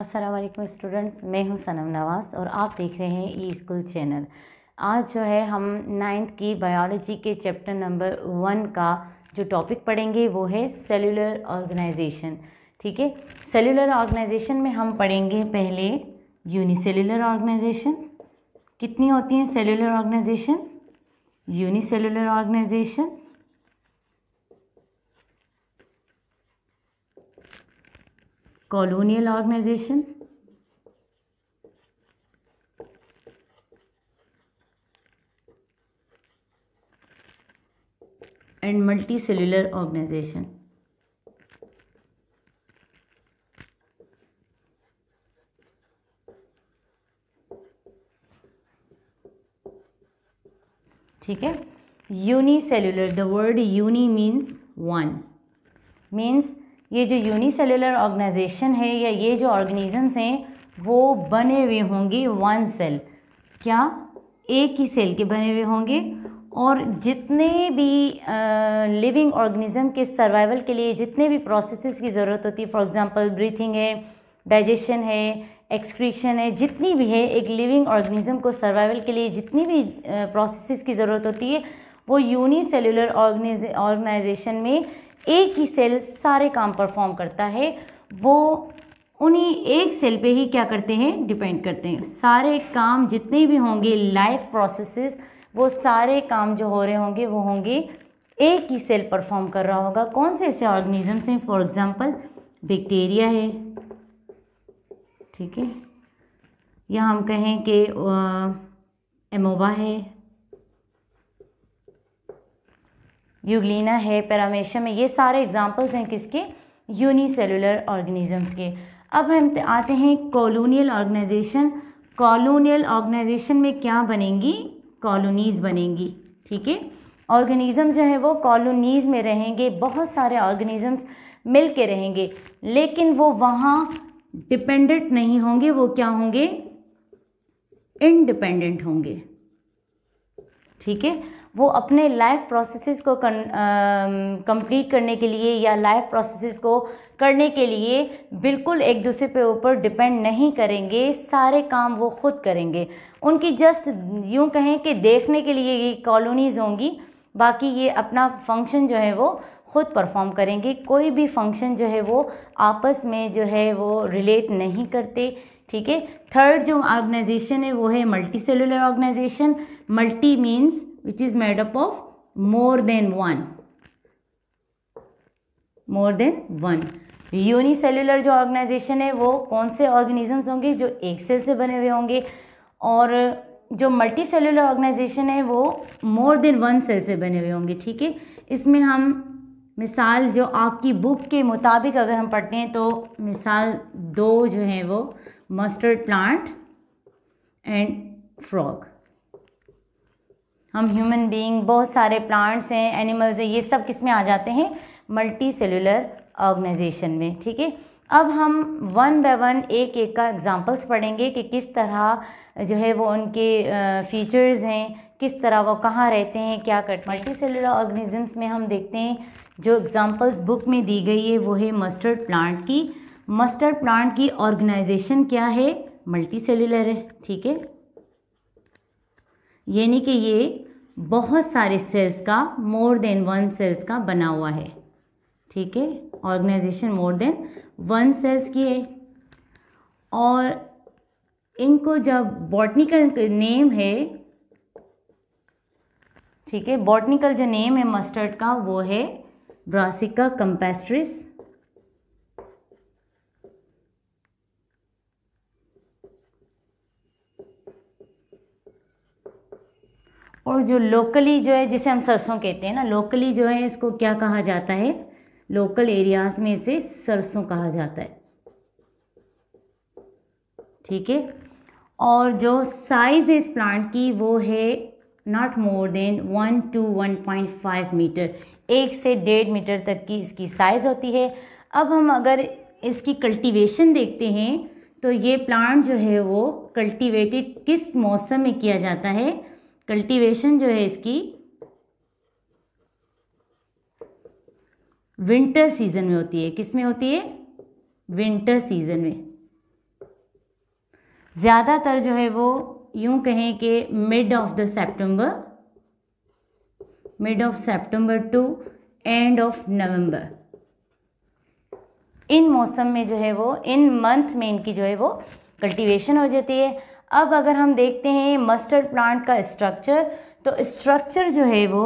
Aslam students मैं हूं सनम नवाज़ और आप देख रहे हैं ई स्कूल चैनल आज जो है हम नाइन्थ की बायोलॉजी के चैप्टर नंबर वन का जो टॉपिक पढ़ेंगे वो है सेलुलर ऑर्गेनाइजेशन ठीक है सेलुलर ऑर्गेनाइजेशन में हम पढ़ेंगे पहले यूनिसेलुलर ऑर्गेनाइजेशन कितनी होती हैं cellular organisation unicellular organisation colonial organisation and multi cellular organisation ठीक है uni cellular the word uni means one means ये जो यूनिसेलुलर ऑर्गेनाइजेशन है या ये जो ऑर्गेनिजम्स हैं वो बने हुए होंगे वन सेल क्या एक ही सेल के बने हुए होंगे और जितने भी लिविंग ऑर्गेनिज्म के सर्वाइवल के लिए जितने भी प्रोसेसेस की ज़रूरत होती है फॉर एग्जांपल ब्रीथिंग है डाइजेशन है एक्सक्रीशन है जितनी भी है एक लिविंग ऑर्गेनिज्म को सर्वाइवल के लिए जितनी भी प्रोसेसेस की ज़रूरत होती है वो यूनिसेलुलर ऑर्गेनाइजेशन में एक ही सेल सारे काम परफॉर्म करता है वो उन्हीं एक सेल पे ही क्या करते हैं डिपेंड करते हैं सारे काम जितने भी होंगे लाइफ प्रोसेसेस वो सारे काम जो हो रहे होंगे वो होंगे एक ही सेल परफॉर्म कर रहा होगा कौन से ऐसे ऑर्गेनिजम्स हैं फॉर एग्जांपल बैक्टीरिया है ठीक है या हम कहें कि एमोबा है यूग्लिना है पैरामेशियम है ये सारे एग्जाम्पल्स हैं किसके यूनिसेलुलर ऑर्गेनिजम्स के अब हम आते हैं कॉलोनियल ऑर्गेनाइजेशन कॉलोनियल ऑर्गेनाइजेशन में क्या बनेंगी कॉलोनीज़ बनेंगी ठीक है ऑर्गेनिज़म जो है वो कॉलोनीज़ में रहेंगे बहुत सारे ऑर्गेनिज़म्स मिल के रहेंगे लेकिन वो वहाँ डिपेंडेंट नहीं होंगे वो क्या होंगे इनडिपेंडेंट होंगे ठीक है वो अपने लाइफ प्रोसेसेस को कंप्लीट करने के लिए या लाइफ प्रोसेसेस को करने के लिए बिल्कुल एक दूसरे पे ऊपर डिपेंड नहीं करेंगे सारे काम वो खुद करेंगे उनकी जस्ट यूँ कहें कि देखने के लिए ये कॉलोनीज़ होंगी बाकी ये अपना फंक्शन जो है वो खुद परफॉर्म करेंगे कोई भी फंक्शन जो है वो आपस में जो है वो रिलेट नहीं करते ठीक है थर्ड जो ऑर्गेनाइजेशन है वो है multi cellular organisation multi means which is made up of more than one more than one unicellular जो ऑर्गेनाइजेशन है वो कौन से ऑर्गेनिजम्स होंगे जो एक सेल से बने हुए होंगे और जो मल्टी सेलुलर ऑर्गेनाइजेशन है वो मोर देन वन सेल से बने हुए होंगे ठीक है इसमें हम मिसाल जो आपकी बुक के मुताबिक अगर हम पढ़ते हैं तो मिसाल दो जो हैं वो मस्टर्ड प्लांट एंड फ्रॉग हम ह्यूमन बीइंग बहुत सारे प्लांट्स हैं एनिमल्स हैं ये सब किस में आ जाते हैं मल्टी सेलुलर ऑर्गेनाइजेशन में ठीक है अब हम वन बाय वन एक एक का एग्ज़ाम्पल्स पढ़ेंगे कि किस तरह जो है वो उनके फीचर्स हैं किस तरह वो कहाँ रहते हैं क्या कट मल्टी सेलुलर ऑर्गेनिज़म्स में हम देखते हैं जो एग्ज़ाम्पल्स बुक में दी गई है वो है मस्टर्ड प्लांट की मस्टर्ड प्लांट की ऑर्गेनाइजेशन क्या है मल्टी है ठीक है यानी कि ये बहुत सारे सेल्स का मोर देन वन सेल्स का बना हुआ है ठीक है organisation more than one cells की है और इनको जब बॉटनिकल नेम है ठीक है बॉटनिकल जो नेम है मस्टर्ड का वो है ब्रासिका कंपेस्ट्रिस और जो लोकली जो है जिसे हम सरसों कहते हैं ना लोकली जो है इसको क्या कहा जाता है लोकल एरियाज में इसे सरसों कहा जाता है ठीक है और जो साइज़ है इस प्लांट की वो है not more than one to one point five metre एक से डेढ़ मीटर तक की इसकी साइज़ होती है अब हम अगर इसकी कल्टीवेशन देखते हैं तो ये प्लांट जो है वो कल्टीवेटेड किस मौसम में किया जाता है कल्टीवेशन जो है इसकी विंटर सीजन में होती है किस में होती है विंटर सीजन में ज़्यादातर जो है वो यूं कहें कि mid of the September mid of September to end of November इन मौसम में जो है वो इन मंथ में इनकी जो है वो कल्टीवेशन हो जाती है अब अगर हम देखते हैं मस्टर्ड प्लांट का स्ट्रक्चर तो स्ट्रक्चर जो है वो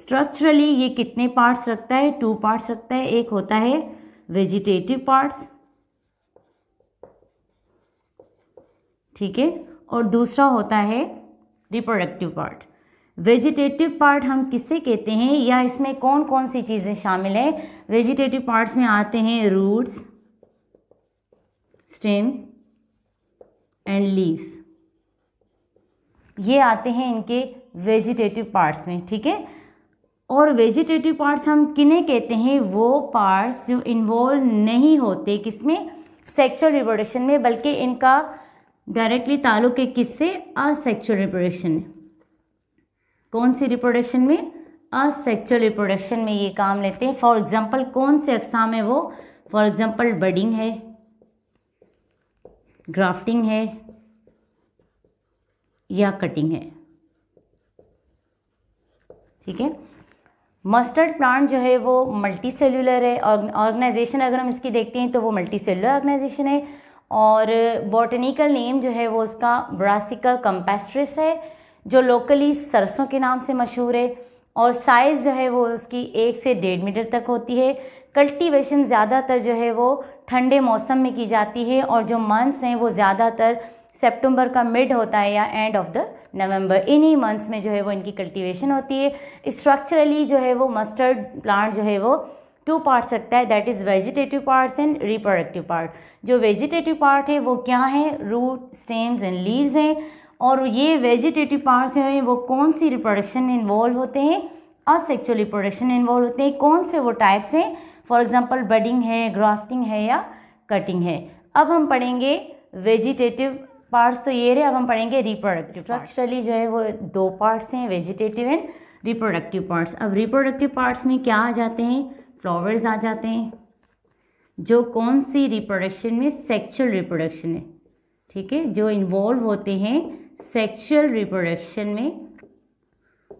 स्ट्रक्चरली ये कितने पार्ट्स रखता है टू पार्ट्स रखता है एक होता है वेजिटेटिव पार्ट्स ठीक है और दूसरा होता है रिप्रोडक्टिव पार्ट वेजिटेटिव पार्ट हम किसे कहते हैं या इसमें कौन कौन सी चीज़ें शामिल है वेजिटेटिव पार्ट्स में आते हैं रूट्स स्टेम एंड लीव्स ये आते हैं इनके वेजिटेटिव पार्ट्स में ठीक है और वेजिटेटिव पार्ट्स हम किन्हें कहते हैं वो पार्ट्स जो इन्वॉल्व नहीं होते किसमें सेक्चुअल रिप्रोडक्शन में बल्कि इनका डायरेक्टली ताल्लुक है किससे असेक्चुअल रिप्रोडक्शन में कौन सी रिप्रोडक्शन में असेक्चुअल रिप्रोडक्शन में ये काम लेते हैं फॉर एग्जांपल कौन से अकसाम है वो फॉर एग्जांपल बडिंग है ग्राफ्टिंग है या कटिंग है ठीक है मस्टर्ड प्लांट जो है वो मल्टी सेलुलर है ऑर्गेनाइजेशन अगर हम इसकी देखते हैं तो वो मल्टी सेलुलर ऑर्गेनाइजेशन है और बॉटनिकल नेम जो है वो उसका ब्रासिका कंपेस्ट्रिस है जो लोकली सरसों के नाम से मशहूर है और साइज़ जो है वो उसकी एक से डेढ़ मीटर तक होती है कल्टीवेशन ज़्यादातर जो है वो ठंडे मौसम में की जाती है और जो मंथ्स हैं वो ज़्यादातर सेप्टेम्बर का मिड होता है या एंड ऑफ द नवंबर इन्हीं मंथ्स में जो है वो इनकी कल्टीवेशन होती है स्ट्रक्चरली जो है वो मस्टर्ड प्लांट जो है वो टू पार्ट रखता है that is vegetative parts and reproductive part जो वेजिटेटिव पार्ट है वो क्या है रूट स्टेम्स एंड लीव्स हैं और ये वेजिटेटिव पार्ट्स जो हैं वो कौन सी रिप्रोडक्शन इन्वॉल्व होते हैं असेक्चुअल रिप्रोडक्शन इन्वॉल्व होते हैं कौन से वो टाइप्स हैं फॉर एग्ज़ाम्पल बडिंग है ग्राफ्टिंग है या कटिंग है अब हम पढ़ेंगे वेजिटेटिव पार्ट्स तो ये रहे अब हम पढ़ेंगे रिप्रोडक्टिव स्ट्रक्चरली जो है वो दो पार्ट्स हैं वेजिटेटिव एंड रिप्रोडक्टिव पार्ट्स अब रिप्रोडक्टिव पार्ट्स में क्या आ जाते हैं फ्लावर्स आ जाते हैं जो कौन सी रिप्रोडक्शन में सेक्चुअल रिप्रोडक्शन है ठीक है जो इन्वॉल्व होते हैं सेक्चुअल रिप्रोडक्शन में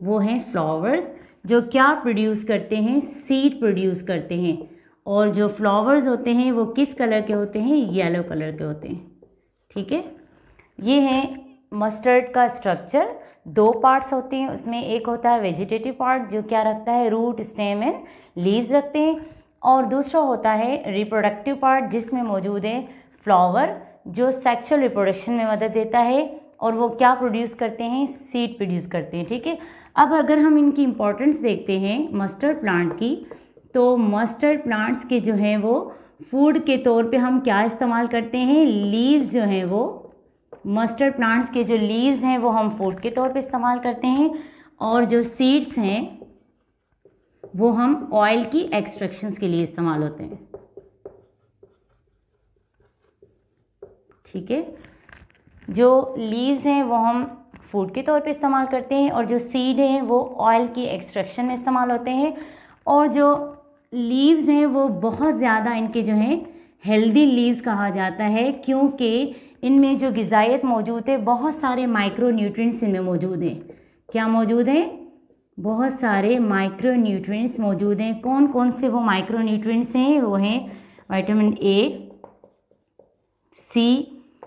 वो हैं फ्लावर्स जो क्या प्रोड्यूस करते हैं सीड प्रोड्यूस करते हैं और जो फ्लावर्स होते हैं वो किस कलर के होते हैं येलो कलर के होते हैं ठीक है ये है मस्टर्ड का स्ट्रक्चर दो पार्ट्स होते हैं उसमें एक होता है वेजिटेटिव पार्ट जो क्या रखता है रूट स्टेम एंड लीव्स रखते हैं और दूसरा होता है रिप्रोडक्टिव पार्ट जिसमें मौजूद है फ्लावर जो सेक्सुअल रिप्रोडक्शन में मदद देता है और वो क्या प्रोड्यूस करते हैं सीड प्रोड्यूस करते हैं ठीक है अब अगर हम इनकी इम्पोर्टेंस देखते हैं मस्टर्ड प्लांट की तो मस्टर्ड प्लांट्स के जो हैं वो फूड के तौर पे हम क्या इस्तेमाल करते हैं लीव्स जो हैं वो मस्टर्ड प्लांट्स के जो लीव्स हैं वो हम फूड के तौर पे इस्तेमाल करते हैं और जो सीड्स हैं वो हम ऑयल की एक्सट्रैक्शंस के लिए इस्तेमाल होते हैं ठीक है जो लीव्स हैं वो हम फूड के तौर पे इस्तेमाल करते हैं और जो सीड हैं वो ऑयल की एक्सट्रैक्शन में इस्तेमाल होते हैं और जो लीव्स हैं वो बहुत ज़्यादा इनके जो हैं हेल्दी लीव्स कहा जाता है क्योंकि इनमें जो गजाइत मौजूद है बहुत सारे माइक्रो न्यूट्रिएंट्स इनमें मौजूद हैं क्या मौजूद हैं बहुत सारे माइक्रो न्यूट्रिएंट्स मौजूद हैं कौन कौन से वो माइक्रो न्यूट्रिएंट्स हैं वो हैं वाइटामिन ए सी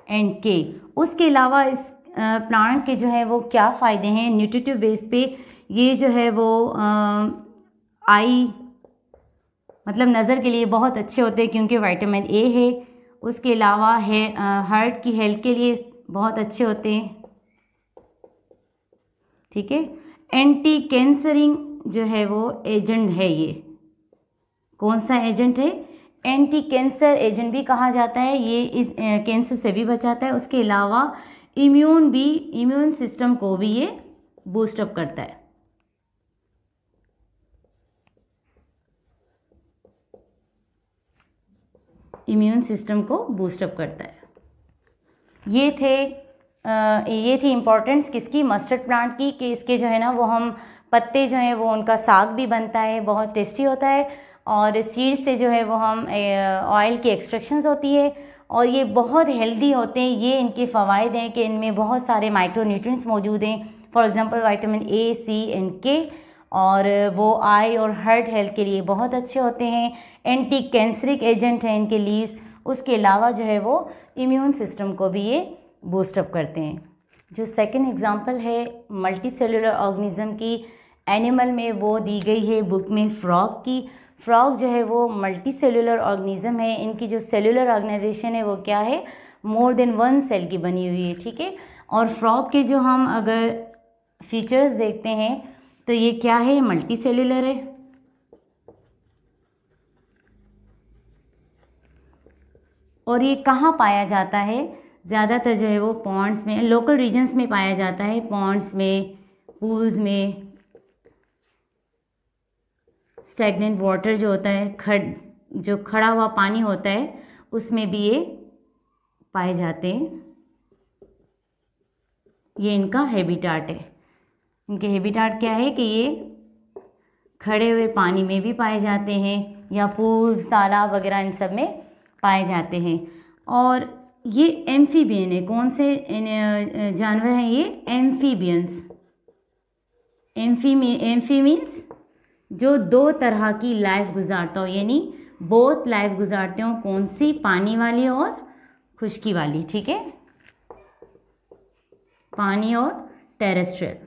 एंड के उसके अलावा इस प्लांट के जो है वो क्या फ़ायदे हैं न्यूट्रिटिव बेस पे ये जो है वो आई मतलब नज़र के लिए बहुत अच्छे होते हैं क्योंकि विटामिन ए है उसके अलावा है हार्ट की हेल्थ के लिए बहुत अच्छे होते हैं ठीक है एंटी कैंसरिंग जो है वो एजेंट है ये कौन सा एजेंट है एंटी कैंसर एजेंट भी कहा जाता है ये इस कैंसर से भी बचाता है उसके अलावा इम्यून भी इम्यून सिस्टम को भी ये बूस्टअप करता है इम्यून सिस्टम को बूस्टअप करता है ये थे आ, ये थी इम्पोर्टेंस किसकी मस्टर्ड प्लांट की कि इसके जो है ना वो हम पत्ते जो हैं वो उनका साग भी बनता है बहुत टेस्टी होता है और सीड से जो है वो हम ऑयल की एक्सट्रैक्शंस होती है और ये बहुत हेल्दी होते हैं ये इनके फ़वाद हैं कि इनमें बहुत सारे माइक्रो मौजूद हैं for example vitamin A C and K और वो आई और हार्ट हेल्थ के लिए बहुत अच्छे होते हैं एंटी कैंसरिक एजेंट हैं इनके लीव्स उसके अलावा जो है वो इम्यून सिस्टम को भी ये बूस्टअप करते हैं जो सेकंड एग्ज़ाम्पल है मल्टी सेलुलर ऑर्गेनिज़म की एनिमल में वो दी गई है बुक में फ्रॉग की फ्रॉग जो है वो मल्टी सेलुलर ऑर्गेनिज्म है इनकी जो सेलुलर ऑर्गेनाइजेशन है वो क्या है मोर देन वन सेल की बनी हुई है ठीक है और फ्रॉग के जो हम अगर फीचर्स देखते हैं तो ये क्या है मल्टी सेलुलर है और ये कहाँ पाया जाता है ज़्यादातर जो है वो पॉन्ड्स में लोकल रीजन्स में पाया जाता है पॉन्ड्स में पूल्स में स्टेगनेंट वाटर जो होता है खड़ जो खड़ा हुआ पानी होता है उसमें भी ये पाए जाते हैं ये इनका हैबिटाट है इनके हैबिटाट क्या है कि ये खड़े हुए पानी में भी पाए जाते हैं या पूज तालाब वगैरह इन सब में पाए जाते हैं और ये एम्फीबियन है कौन से जानवर हैं ये एम्फीबियंस एम्फी एम्फी मीन्स जो दो तरह की लाइफ गुजारता हो यानी बहुत लाइफ गुजारते हो कौन सी पानी वाली और खुशकी वाली ठीक है पानी और टेरेस्ट्रियल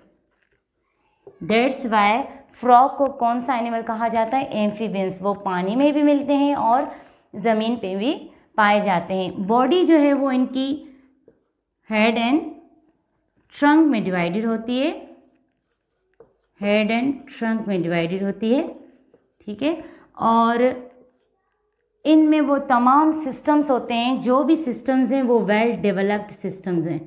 डेट्स वाई फ्रॉग को कौन सा एनिमल कहा जाता है एम्फीबियंस वो पानी में भी मिलते हैं और ज़मीन पे भी पाए जाते हैं बॉडी जो है वो इनकी हेड एंड ट्रंक में डिवाइडेड होती है हेड एंड श्रंक में डिवाइडेड होती है ठीक है और इनमें वो तमाम सिस्टम्स होते हैं जो भी सिस्टम्स हैं वो वेल डेवलप्ड सिस्टम्स हैं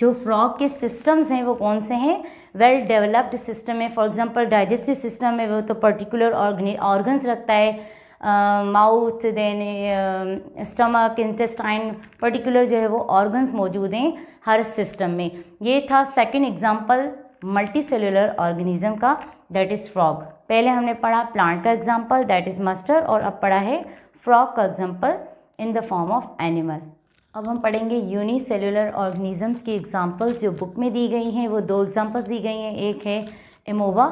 जो फ्रॉग के सिस्टम्स हैं वो कौन से हैं वेल डेवलप्ड सिस्टम है फॉर एग्जांपल डाइजेस्टिव सिस्टम है वो तो पर्टिकुलर ऑर्गन्स रखता है mouth then stomach intestine particular जो है वो ऑर्गन्स मौजूद हैं हर सिस्टम में ये था second example multi cellular organism का दैट इज़ फ्रॉग पहले हमने पढ़ा प्लांट का एग्जाम्पल दैट इज़ मस्टर और अब पढ़ा है फ्रॉग का example in the form of animal अब हम पढ़ेंगे यूनी सेलुलर ऑर्गेनिजम्स की एग्जाम्पल्स जो बुक में दी गई हैं वो दो एग्जाम्पल्स दी गई हैं एक है एमोवा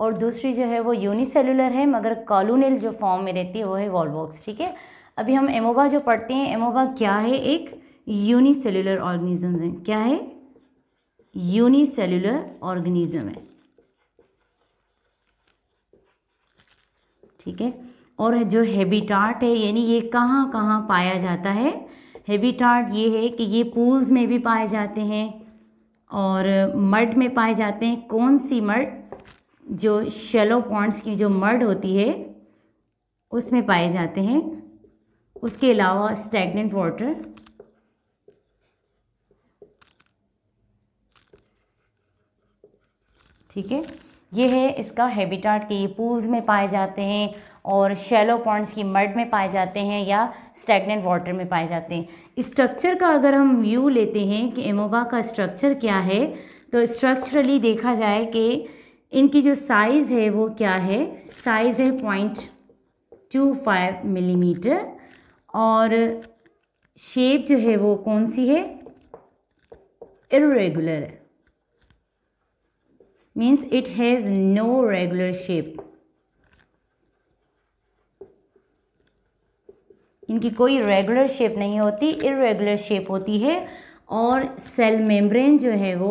और दूसरी जो है वो यूनी सेलुलर है मगर कॉलोनील जो फॉर्म में रहती है वो है वॉलबॉक्स ठीक है अभी हम एमोवा जो पढ़ते हैं एमोवा क्या है एक यूनिसेलुलर ऑर्गेनिज्म है क्या है यूनिसेल्यूलर ऑर्गेनिज्म है ठीक है और जो हैबिटाट है यानी ये कहाँ कहाँ पाया जाता है हैबिटाट ये है कि ये पूल्स में भी पाए जाते हैं और मड में पाए जाते हैं कौन सी मड जो शेलो पॉइंट्स की जो मड होती है उसमें पाए जाते हैं उसके अलावा स्टैगनेंट वाटर ठीक है ये है इसका हैबिटाट के ये पूल्स में पाए जाते हैं और शेलो पॉइंट्स की मर्ड में पाए जाते हैं या स्टेगनेंट वाटर में पाए जाते हैं स्ट्रक्चर का अगर हम व्यू लेते हैं कि एमोबा का स्ट्रक्चर क्या है तो स्ट्रक्चरली देखा जाए कि इनकी जो साइज़ है वो क्या है साइज़ है पॉइंट टू फाइव मिलीमीटर और शेप जो है वो कौन सी है इरेगुलर है means it has no regular shape इनकी कोई रेगुलर शेप नहीं होती इरेगुलर शेप होती है और सेल मेम्ब्रेन जो है वो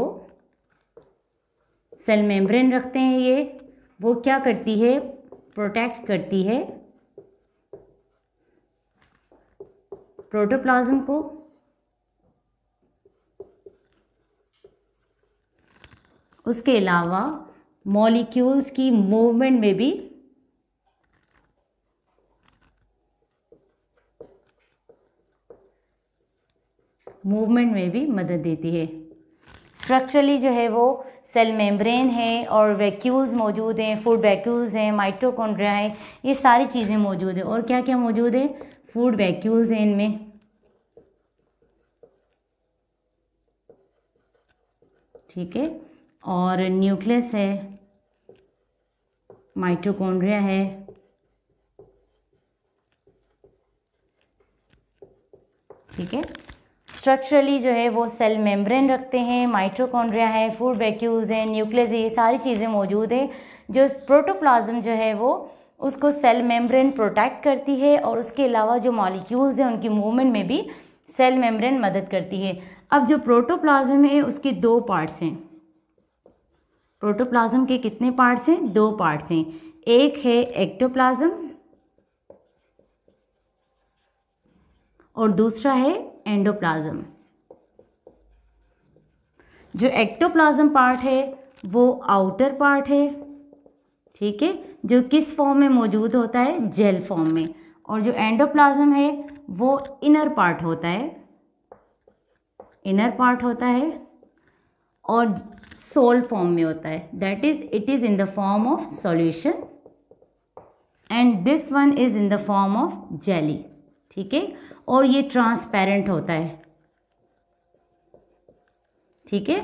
सेल मेम्ब्रेन रखते हैं ये वो क्या करती है प्रोटेक्ट करती है प्रोटोप्लाज्म को उसके अलावा मॉलिक्यूल्स की मूवमेंट में भी मूवमेंट में भी मदद देती है स्ट्रक्चरली जो है वो सेल मेम्ब्रेन है और वैक्यूल्स मौजूद हैं फूड वैक्यूल्स हैं माइट्रोकॉन्ड्रिया है ये सारी चीज़ें मौजूद हैं और क्या क्या मौजूद है फूड वैक्यूल्स हैं इनमें ठीक है और न्यूक्लियस है माइटोकॉन्ड्रिया है ठीक है स्ट्रक्चरली जो है वो सेल मेम्ब्रेन रखते हैं माइट्रोकॉन्ड्रिया है फूड वैक्यूज है न्यूक्लियस ये सारी चीज़ें मौजूद हैं जो प्रोटोप्लाज्म जो है वो उसको सेल मेम्ब्रेन प्रोटेक्ट करती है और उसके अलावा जो मॉलिक्यूल्स हैं उनकी मूवमेंट में भी सेल मेम्ब्रेन मदद करती है अब जो प्रोटोप्लाज्म है उसके दो पार्ट्स हैं प्रोटोप्लाज्म के कितने पार्ट्स हैं दो पार्ट्स हैं एक है एक्टोप्लाज्म और दूसरा है एंडोप्लाज्म जो एक्टोप्लाज्म पार्ट है वो आउटर पार्ट है ठीक है जो किस फॉर्म में मौजूद होता है जेल फॉर्म में और जो एंडोप्लाज्म है वो इनर पार्ट होता है इनर पार्ट होता है और सोल फॉर्म में होता है that is it is in the form of solution and this one is in the form of jelly ठीक है और ये ट्रांसपेरेंट होता है ठीक है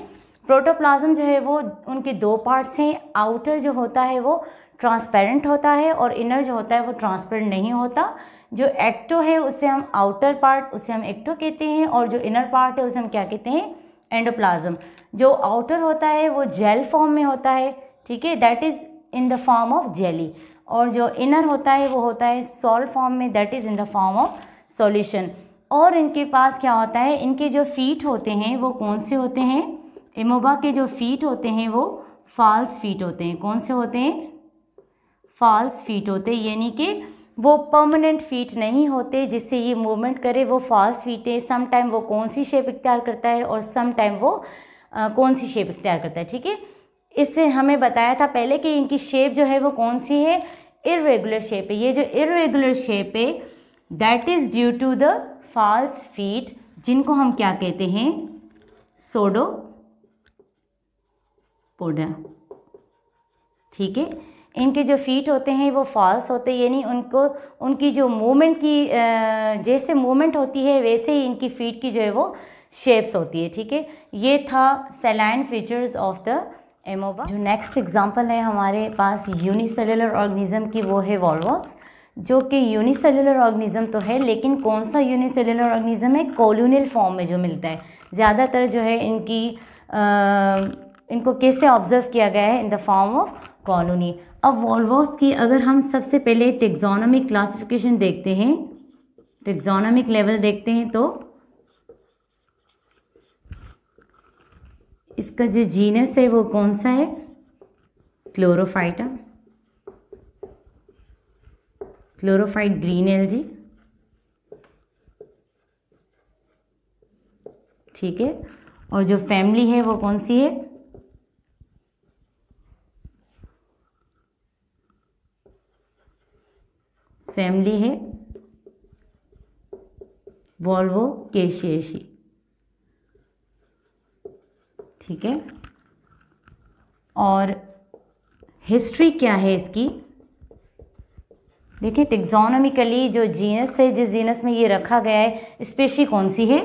प्रोटोप्लाज्म जो है वो उनके दो पार्ट्स हैं आउटर जो होता है वो ट्रांसपेरेंट होता है और इनर जो होता है वो ट्रांसपेरेंट नहीं होता जो एक्टो है उसे हम आउटर पार्ट उसे हम एक्टो कहते हैं और जो इनर पार्ट है उसे हम क्या कहते हैं एंडोप्लाज्म जो आउटर होता है वो जेल फॉर्म में होता है ठीक है that is in the form of jelly और जो इनर होता है वो होता है सॉल फॉर्म में that is in the form of solution और इनके पास क्या होता है इनके जो फीट होते हैं वो कौन से होते हैं इमोबा के जो फीट होते हैं वो फॉल्स फीट होते हैं कौन से होते हैं फॉल्स फीट होते हैं यानी कि वो परमानेंट फीट नहीं होते जिससे ये मूवमेंट करे वो फॉल्स फीट है सम टाइम वो कौन सी शेप इख्तियार करता है और सम टाइम वो आ, कौन सी शेप इख्तियार करता है ठीक है इससे हमें बताया था पहले कि इनकी शेप जो है वो कौन सी है इरेगुलर शेप है ये जो इरेगुलर शेप है that is due to the false feet जिनको हम क्या कहते हैं सोडो पोडा ठीक है इनके जो फीट होते हैं वो फॉल्स होते हैं यानी उनको उनकी जो मूवमेंट की जैसे मूवमेंट होती है वैसे ही इनकी फीट की जो है वो शेप्स होती है ठीक है ये था salient features of the amoeba जो नेक्स्ट एग्जांपल है हमारे पास यूनिसेलुलर ऑर्गेनिज्म की वो है वॉलवॉक्स जो कि यूनिसेलुलर ऑर्गेनिज्म तो है लेकिन कौन सा यूनिसेलुलर ऑर्गेनिज्म है कॉलोनियल फॉर्म में जो मिलता है ज़्यादातर जो है इनकी आ, इनको कैसे ऑब्जर्व किया गया है in the form of colony अब वॉल्वॉस की अगर हम सबसे पहले टेक्जोनॉमिक क्लासिफिकेशन देखते हैं टेक्जोनॉमिक लेवल देखते हैं तो इसका जो जीनस है वो कौन सा है क्लोरोफाइटा क्लोरोफाइट ग्रीन एलजी ठीक है और जो फैमिली है वो कौन सी है फैमिली है वॉल्वो केशियशी ठीक है और हिस्ट्री क्या है इसकी देखिए टेक्सोनॉमिकली जो जीनस है जिस जीनस में ये रखा गया है स्पेशी कौन सी है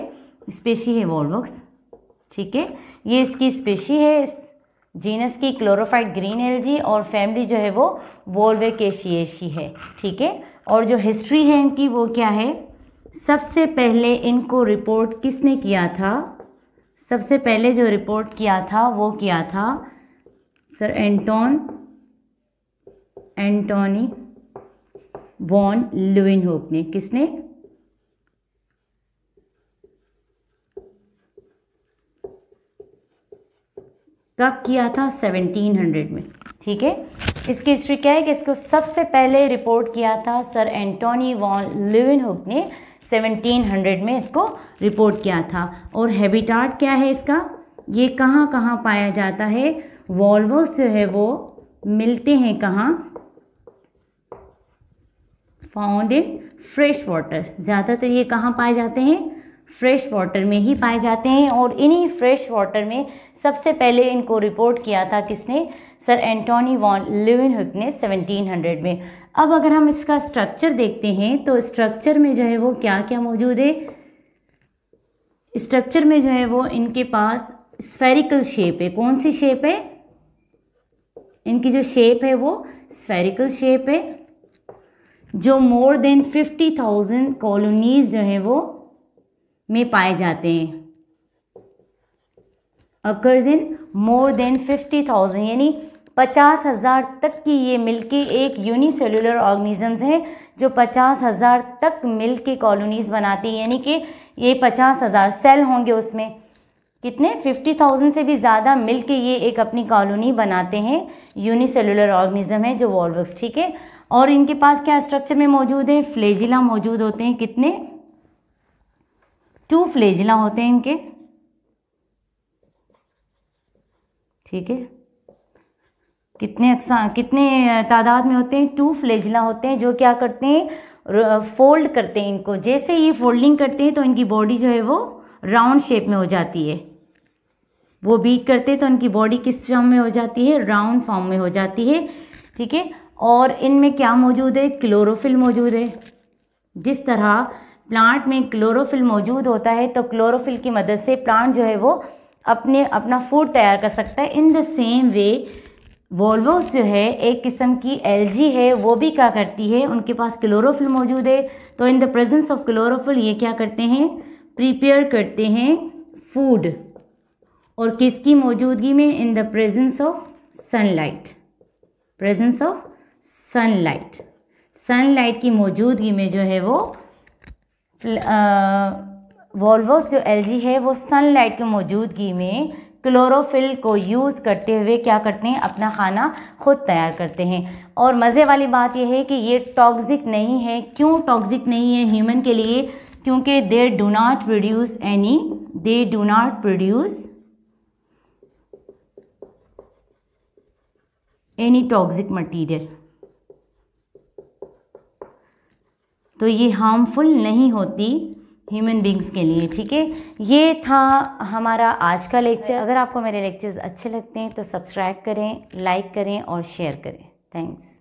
स्पेशी है वॉलवक्स ठीक है ये इसकी स्पेशी है इस जीनस की क्लोरोफाइड ग्रीन एलजी और फैमिली जो है वो वोल्वेकेशिएशी है ठीक है और जो हिस्ट्री है इनकी वो क्या है सबसे पहले इनको रिपोर्ट किसने किया था सबसे पहले जो रिपोर्ट किया था वो किया था sir Anton Antonie van Leeuwenhoek ने किसने कब किया था 1700 में ठीक है इसकी हिस्ट्री क्या है कि इसको सबसे पहले रिपोर्ट किया था सर एंटोनी वॉन लिविनहुक ने 1700 में इसको रिपोर्ट किया था और हैबिटाट क्या है इसका ये कहाँ कहाँ पाया जाता है वॉल्वोस जो है वो मिलते हैं कहाँ फाउंड इन फ्रेश वाटर ज़्यादातर ये कहाँ पाए जाते हैं फ्रेश वाटर में ही पाए जाते हैं और इन्हीं फ्रेश वाटर में सबसे पहले इनको रिपोर्ट किया था किसने sir Antonie van Leeuwenhoek ने 1700 में अब अगर हम इसका स्ट्रक्चर देखते हैं तो स्ट्रक्चर में जो है वो क्या क्या मौजूद है स्ट्रक्चर में जो है वो इनके पास स्फेरिकल शेप है कौन सी शेप है इनकी जो शेप है वो स्फेरिकल शेप है जो more than fifty thousand colonies जो है वो में पाए जाते हैं occurs in more than fifty thousand यानी पचास हज़ार तक की ये मिलके एक यूनिसेलुलर ऑर्गेनिजम्स हैं जो पचास हज़ार तक मिल के कॉलोनीज़ बनाती हैं यानी कि ये पचास हज़ार सेल होंगे उसमें कितने फिफ्टी थाउजेंड से भी ज़्यादा मिल के ये एक अपनी कॉलोनी बनाते हैं यूनिसेलुलर ऑर्गेनिज्म है जो वॉलवर्स ठीक है और इनके पास क्या स्ट्रक्चर में मौजूद है फ्लेजिला मौजूद होते हैं कितने टू फ्लेजिला होते हैं इनके ठीक है कितने अक्सा कितने तादाद में होते हैं टू फ्लेजिला होते हैं जो क्या करते हैं फोल्ड करते हैं इनको जैसे ये फोल्डिंग करते हैं तो इनकी बॉडी जो है वो राउंड शेप में हो जाती है वो बीट करते हैं तो इनकी बॉडी किस फॉर्म में हो जाती है राउंड फॉर्म में हो जाती है ठीक है और इनमें क्या मौजूद है क्लोरोफिल मौजूद है जिस तरह प्लांट में क्लोरोफिल मौजूद होता है तो क्लोरोफिल की मदद से प्लांट जो है वो अपने अपना फूड तैयार कर सकता है इन द सेम वे वॉल्वोस जो है एक किस्म की एलजी है वो भी क्या करती है उनके पास क्लोरोफिल मौजूद है तो in the presence of chlorophyll ये क्या करते हैं प्रिपेयर करते हैं फूड और किसकी मौजूदगी में in the presence of sunlight presence of sunlight sunlight की मौजूदगी में जो है वो वॉल्वोस जो एलजी है वो सनलाइट की मौजूदगी में क्लोरोफिल को यूज़ करते हुए क्या करते हैं अपना खाना खुद तैयार करते हैं और मज़े वाली बात यह है कि ये टॉक्सिक नहीं है क्यों टॉक्सिक नहीं है ह्यूमन के लिए क्योंकि they do not produce any they do not produce any toxic material तो ये हार्मफुल नहीं होती ह्यूमन बींग्स के लिए ठीक है ये था हमारा आज का लेक्चर अगर आपको मेरे लेक्चर्स अच्छे लगते हैं तो सब्सक्राइब करें लाइक करें और शेयर करें थैंक्स